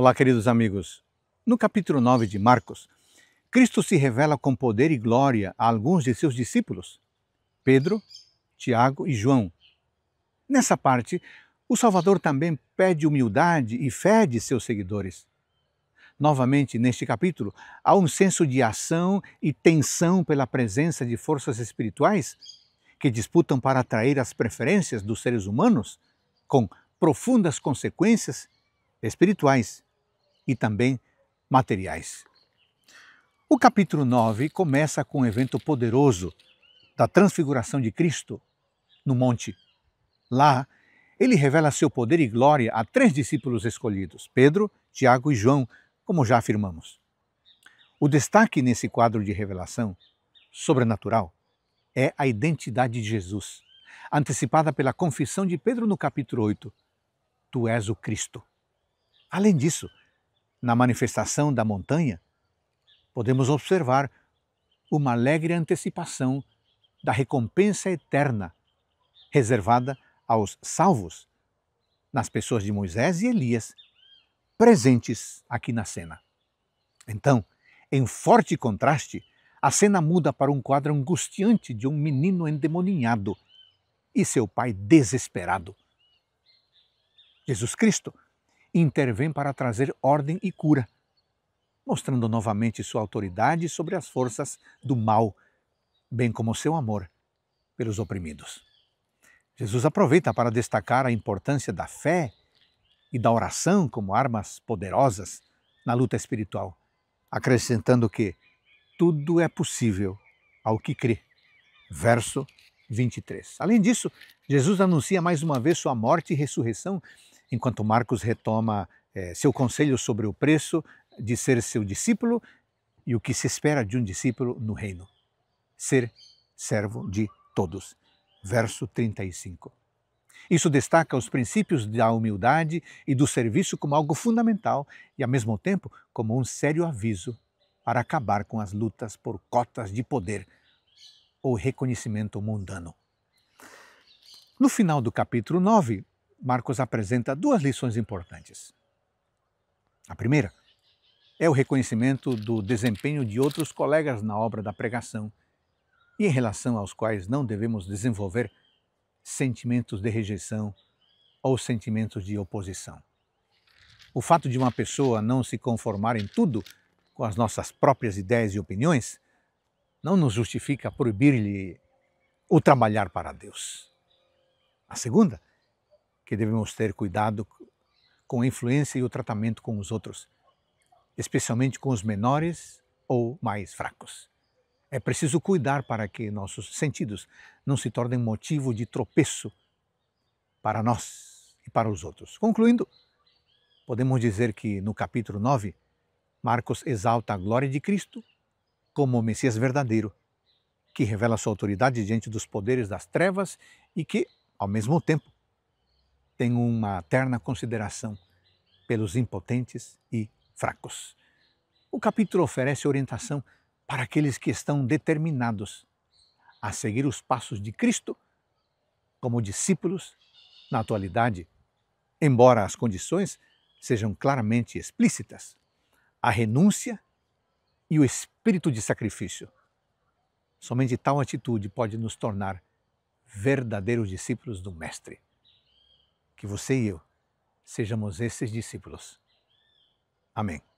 Olá, queridos amigos. No capítulo 9 de Marcos, Cristo se revela com poder e glória a alguns de seus discípulos, Pedro, Tiago e João. Nessa parte, o Salvador também pede humildade e fé de seus seguidores. Novamente, neste capítulo, há um senso de ação e tensão pela presença de forças espirituais que disputam para atrair as preferências dos seres humanos, com profundas consequências espirituais e também materiais. O capítulo 9 começa com um evento poderoso da transfiguração de Cristo no monte. Lá, ele revela seu poder e glória a três discípulos escolhidos: Pedro, Tiago e João, como já afirmamos. O destaque nesse quadro de revelação sobrenatural é a identidade de Jesus, antecipada pela confissão de Pedro no capítulo 8: Tu és o Cristo. Além disso, na manifestação da montanha, podemos observar uma alegre antecipação da recompensa eterna reservada aos salvos nas pessoas de Moisés e Elias, presentes aqui na cena. Então, em forte contraste, a cena muda para um quadro angustiante de um menino endemoninhado e seu pai desesperado. Jesus Cristo intervém para trazer ordem e cura, mostrando novamente sua autoridade sobre as forças do mal, bem como seu amor pelos oprimidos. Jesus aproveita para destacar a importância da fé e da oração como armas poderosas na luta espiritual, acrescentando que tudo é possível ao que crê. Verso 23. Além disso, Jesus anuncia mais uma vez sua morte e ressurreição enquanto Marcos retoma é, seu conselho sobre o preço de ser seu discípulo e o que se espera de um discípulo no reino: ser servo de todos. Verso 35. Isso destaca os princípios da humildade e do serviço como algo fundamental e, ao mesmo tempo, como um sério aviso para acabar com as lutas por cotas de poder ou reconhecimento mundano. No final do capítulo 9, Marcos apresenta duas lições importantes. A primeira é o reconhecimento do desempenho de outros colegas na obra da pregação e em relação aos quais não devemos desenvolver sentimentos de rejeição ou sentimentos de oposição. O fato de uma pessoa não se conformar em tudo com as nossas próprias ideias e opiniões não nos justifica proibir-lhe o trabalhar para Deus. A segunda que devemos ter cuidado com a influência e o tratamento com os outros, especialmente com os menores ou mais fracos. É preciso cuidar para que nossos sentidos não se tornem motivo de tropeço para nós e para os outros. Concluindo, podemos dizer que no capítulo 9, Marcos exalta a glória de Cristo como o Messias verdadeiro, que revela sua autoridade diante dos poderes das trevas e que, ao mesmo tempo, tenho uma terna consideração pelos impotentes e fracos. O capítulo oferece orientação para aqueles que estão determinados a seguir os passos de Cristo como discípulos na atualidade, embora as condições sejam claramente explícitas. A renúncia e o espírito de sacrifício. Somente tal atitude pode nos tornar verdadeiros discípulos do Mestre que você e eu sejamos esses discípulos. Amém.